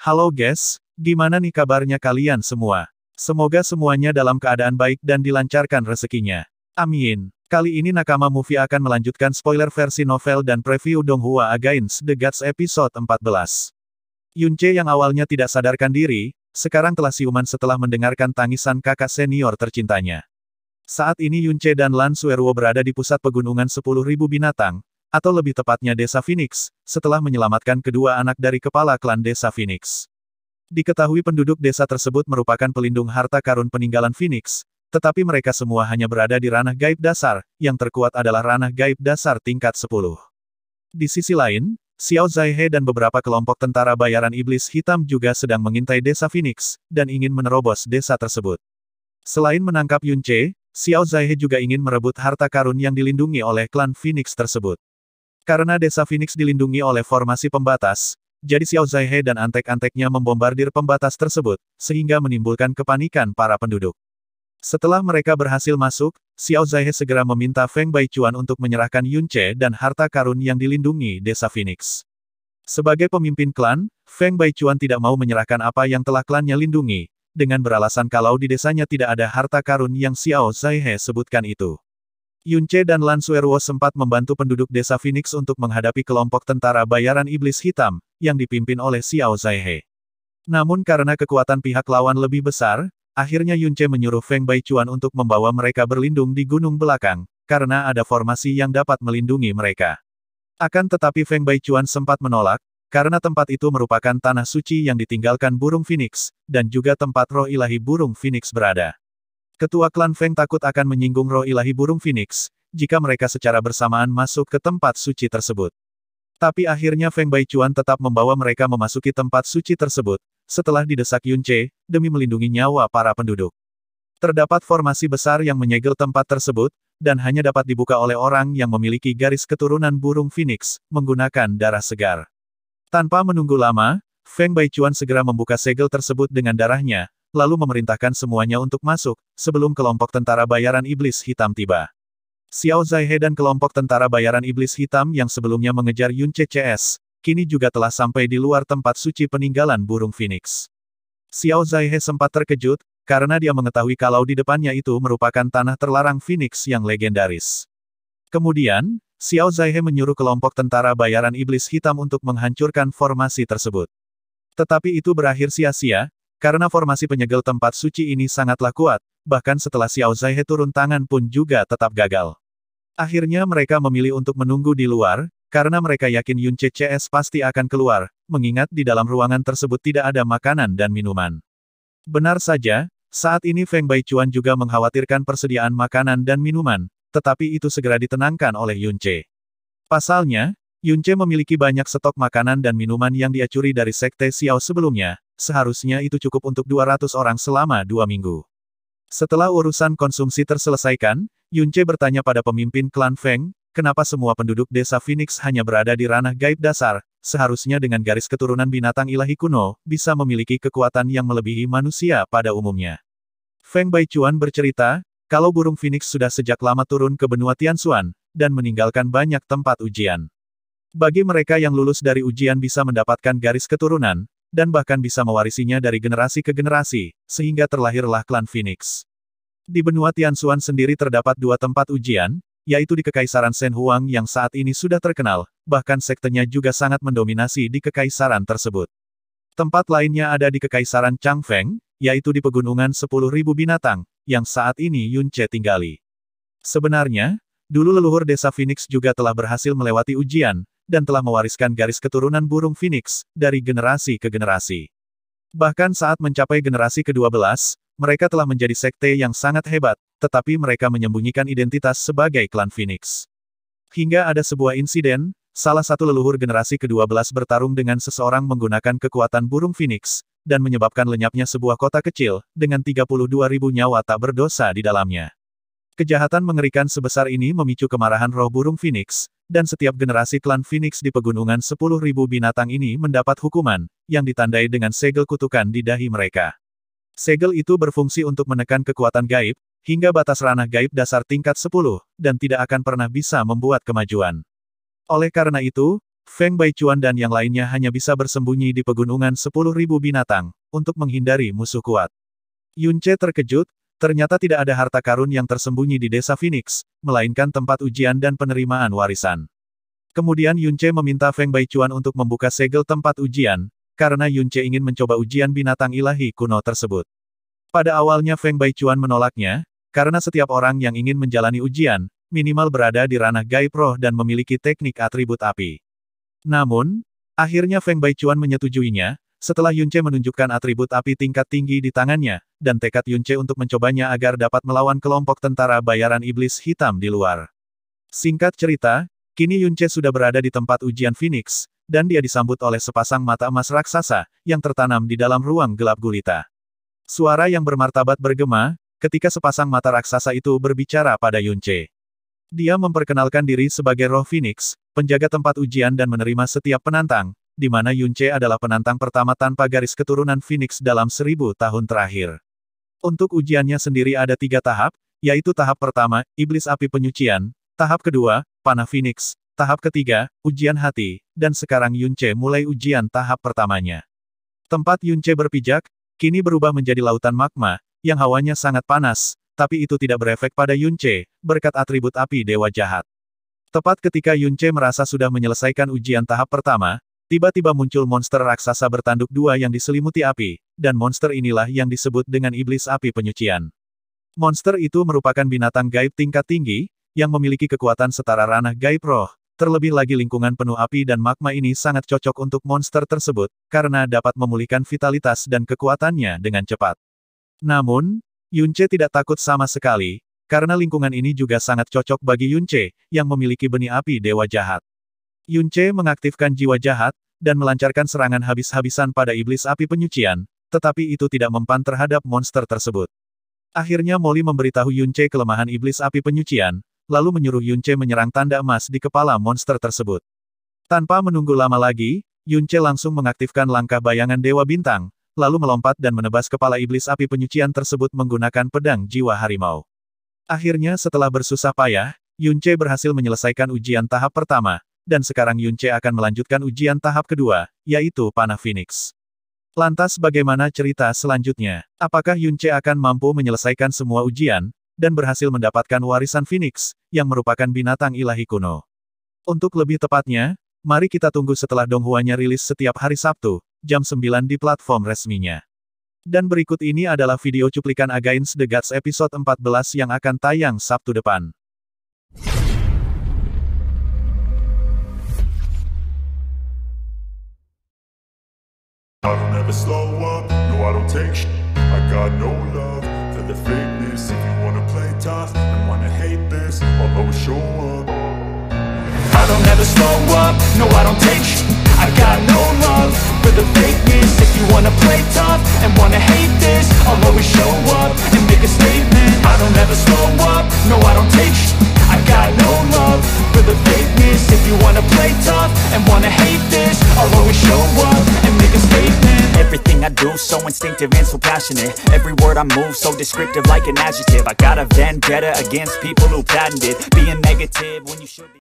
Halo guys, gimana nih kabarnya kalian semua? Semoga semuanya dalam keadaan baik dan dilancarkan rezekinya. Amin. Kali ini Nakama Movie akan melanjutkan spoiler versi novel dan preview Donghua Against the Gods episode 14. Yunce yang awalnya tidak sadarkan diri, sekarang telah siuman setelah mendengarkan tangisan kakak senior tercintanya. Saat ini Yunce dan Lan Suerwo berada di pusat pegunungan 10.000 binatang, atau lebih tepatnya Desa Phoenix, setelah menyelamatkan kedua anak dari kepala klan Desa Phoenix. Diketahui penduduk desa tersebut merupakan pelindung harta karun peninggalan Phoenix, tetapi mereka semua hanya berada di ranah gaib dasar, yang terkuat adalah ranah gaib dasar tingkat 10. Di sisi lain, Xiao Zaihe dan beberapa kelompok tentara bayaran iblis hitam juga sedang mengintai desa Phoenix, dan ingin menerobos desa tersebut. Selain menangkap Yunche, Xiao Zaihe juga ingin merebut harta karun yang dilindungi oleh klan Phoenix tersebut. Karena desa Phoenix dilindungi oleh formasi pembatas, jadi Xiao Zaihe dan antek-anteknya membombardir pembatas tersebut, sehingga menimbulkan kepanikan para penduduk. Setelah mereka berhasil masuk, Xiao Zaihe segera meminta Feng Baichuan untuk menyerahkan Yunche dan harta karun yang dilindungi desa Phoenix. Sebagai pemimpin klan, Feng Baichuan tidak mau menyerahkan apa yang telah klannya lindungi, dengan beralasan kalau di desanya tidak ada harta karun yang Xiao Zaihe sebutkan itu. Yunche dan Lan Suerwo sempat membantu penduduk desa Phoenix untuk menghadapi kelompok tentara bayaran iblis hitam, yang dipimpin oleh Xiao Zaihe. Namun karena kekuatan pihak lawan lebih besar, akhirnya Yunche menyuruh Feng Baichuan untuk membawa mereka berlindung di gunung belakang, karena ada formasi yang dapat melindungi mereka. Akan tetapi Feng Baichuan sempat menolak, karena tempat itu merupakan tanah suci yang ditinggalkan burung phoenix, dan juga tempat roh ilahi burung phoenix berada. Ketua klan Feng takut akan menyinggung roh ilahi burung Phoenix, jika mereka secara bersamaan masuk ke tempat suci tersebut. Tapi akhirnya Feng Baichuan tetap membawa mereka memasuki tempat suci tersebut, setelah didesak Yun demi melindungi nyawa para penduduk. Terdapat formasi besar yang menyegel tempat tersebut, dan hanya dapat dibuka oleh orang yang memiliki garis keturunan burung Phoenix, menggunakan darah segar. Tanpa menunggu lama, Feng Baichuan segera membuka segel tersebut dengan darahnya, lalu memerintahkan semuanya untuk masuk, sebelum kelompok tentara bayaran iblis hitam tiba. Xiao Zaihe dan kelompok tentara bayaran iblis hitam yang sebelumnya mengejar Yun CCS, kini juga telah sampai di luar tempat suci peninggalan burung Phoenix. Xiao Zaihe sempat terkejut, karena dia mengetahui kalau di depannya itu merupakan tanah terlarang Phoenix yang legendaris. Kemudian, Xiao Zaihe menyuruh kelompok tentara bayaran iblis hitam untuk menghancurkan formasi tersebut. Tetapi itu berakhir sia-sia, karena formasi penyegel tempat suci ini sangatlah kuat, bahkan setelah Xiao Zaihe turun tangan pun juga tetap gagal. Akhirnya mereka memilih untuk menunggu di luar, karena mereka yakin Yun CCS pasti akan keluar, mengingat di dalam ruangan tersebut tidak ada makanan dan minuman. Benar saja, saat ini Feng Baichuan juga mengkhawatirkan persediaan makanan dan minuman, tetapi itu segera ditenangkan oleh Yun Pasalnya, Yunche memiliki banyak stok makanan dan minuman yang diacuri dari Sekte Xiao sebelumnya, seharusnya itu cukup untuk 200 orang selama dua minggu. Setelah urusan konsumsi terselesaikan, Yunche bertanya pada pemimpin klan Feng, kenapa semua penduduk desa Phoenix hanya berada di ranah gaib dasar, seharusnya dengan garis keturunan binatang ilahi kuno, bisa memiliki kekuatan yang melebihi manusia pada umumnya. Feng Baichuan bercerita, kalau burung Phoenix sudah sejak lama turun ke benua Tianxuan, dan meninggalkan banyak tempat ujian. Bagi mereka yang lulus dari ujian bisa mendapatkan garis keturunan, dan bahkan bisa mewarisinya dari generasi ke generasi, sehingga terlahirlah klan Phoenix. Di benua Tianxuan sendiri terdapat dua tempat ujian, yaitu di Kekaisaran Shen Huang yang saat ini sudah terkenal, bahkan sektenya juga sangat mendominasi di kekaisaran tersebut. Tempat lainnya ada di Kekaisaran Changfeng, yaitu di Pegunungan 10.000 Binatang, yang saat ini Yunche tinggali. Sebenarnya, dulu leluhur desa Phoenix juga telah berhasil melewati ujian, dan telah mewariskan garis keturunan burung Phoenix dari generasi ke generasi. Bahkan saat mencapai generasi ke-12, mereka telah menjadi sekte yang sangat hebat, tetapi mereka menyembunyikan identitas sebagai klan Phoenix. Hingga ada sebuah insiden, salah satu leluhur generasi ke-12 bertarung dengan seseorang menggunakan kekuatan burung Phoenix, dan menyebabkan lenyapnya sebuah kota kecil, dengan 32.000 nyawa tak berdosa di dalamnya. Kejahatan mengerikan sebesar ini memicu kemarahan roh burung Phoenix, dan setiap generasi klan Phoenix di pegunungan 10.000 binatang ini mendapat hukuman, yang ditandai dengan segel kutukan di dahi mereka. Segel itu berfungsi untuk menekan kekuatan gaib, hingga batas ranah gaib dasar tingkat 10, dan tidak akan pernah bisa membuat kemajuan. Oleh karena itu, Feng Baichuan dan yang lainnya hanya bisa bersembunyi di pegunungan 10.000 binatang, untuk menghindari musuh kuat. Yunche terkejut, Ternyata tidak ada harta karun yang tersembunyi di desa Phoenix, melainkan tempat ujian dan penerimaan warisan. Kemudian Yunce meminta Feng Baichuan untuk membuka segel tempat ujian, karena Yunce ingin mencoba ujian binatang ilahi kuno tersebut. Pada awalnya Feng Baichuan menolaknya, karena setiap orang yang ingin menjalani ujian, minimal berada di ranah gaib roh dan memiliki teknik atribut api. Namun, akhirnya Feng Baichuan menyetujuinya, setelah Yunce menunjukkan atribut api tingkat tinggi di tangannya, dan tekad Yunce untuk mencobanya agar dapat melawan kelompok tentara bayaran iblis hitam di luar. Singkat cerita, kini Yunce sudah berada di tempat ujian Phoenix, dan dia disambut oleh sepasang mata emas raksasa, yang tertanam di dalam ruang gelap gulita. Suara yang bermartabat bergema, ketika sepasang mata raksasa itu berbicara pada Yunce. Dia memperkenalkan diri sebagai roh Phoenix, penjaga tempat ujian dan menerima setiap penantang, di mana Yunche adalah penantang pertama tanpa garis keturunan Phoenix dalam seribu tahun terakhir. Untuk ujiannya sendiri ada tiga tahap, yaitu tahap pertama, Iblis Api Penyucian, tahap kedua, Panah Phoenix, tahap ketiga, ujian hati, dan sekarang Yunche mulai ujian tahap pertamanya. Tempat Yunche berpijak, kini berubah menjadi lautan magma, yang hawanya sangat panas, tapi itu tidak berefek pada Yunche, berkat atribut api dewa jahat. Tepat ketika Yunche merasa sudah menyelesaikan ujian tahap pertama, Tiba-tiba muncul monster raksasa bertanduk dua yang diselimuti api, dan monster inilah yang disebut dengan iblis api penyucian. Monster itu merupakan binatang gaib tingkat tinggi, yang memiliki kekuatan setara ranah gaib roh, terlebih lagi lingkungan penuh api dan magma ini sangat cocok untuk monster tersebut, karena dapat memulihkan vitalitas dan kekuatannya dengan cepat. Namun, Yunce tidak takut sama sekali, karena lingkungan ini juga sangat cocok bagi Yunce, yang memiliki benih api dewa jahat. Yunce mengaktifkan jiwa jahat, dan melancarkan serangan habis-habisan pada iblis api penyucian, tetapi itu tidak mempan terhadap monster tersebut. Akhirnya Molly memberitahu Yunce kelemahan iblis api penyucian, lalu menyuruh Yunce menyerang tanda emas di kepala monster tersebut. Tanpa menunggu lama lagi, Yunce langsung mengaktifkan langkah bayangan Dewa Bintang, lalu melompat dan menebas kepala iblis api penyucian tersebut menggunakan pedang jiwa harimau. Akhirnya setelah bersusah payah, Yunce berhasil menyelesaikan ujian tahap pertama, dan sekarang Yunce akan melanjutkan ujian tahap kedua, yaitu Panah Phoenix. Lantas bagaimana cerita selanjutnya? Apakah Yunce akan mampu menyelesaikan semua ujian, dan berhasil mendapatkan warisan Phoenix, yang merupakan binatang ilahi kuno? Untuk lebih tepatnya, mari kita tunggu setelah Donghuanya rilis setiap hari Sabtu, jam 9 di platform resminya. Dan berikut ini adalah video cuplikan Against the Gods episode 14 yang akan tayang Sabtu depan. I don't ever slow up, no I don't take sh I got no love for the fakeness If you wanna play tough and wanna hate this, I'll always show up I don't ever slow up, no I don't take sh I got no love for the fakeness If you wanna play tough and wanna hate this I'll always show up and make a statement I don't ever slow up, no I don't take sh I got no love for the fakeness If you wanna play tough and wanna hate this I'll always show up Everything I do, so instinctive and so passionate Every word I move, so descriptive like an adjective I got a vendetta against people who patented Being negative when you should be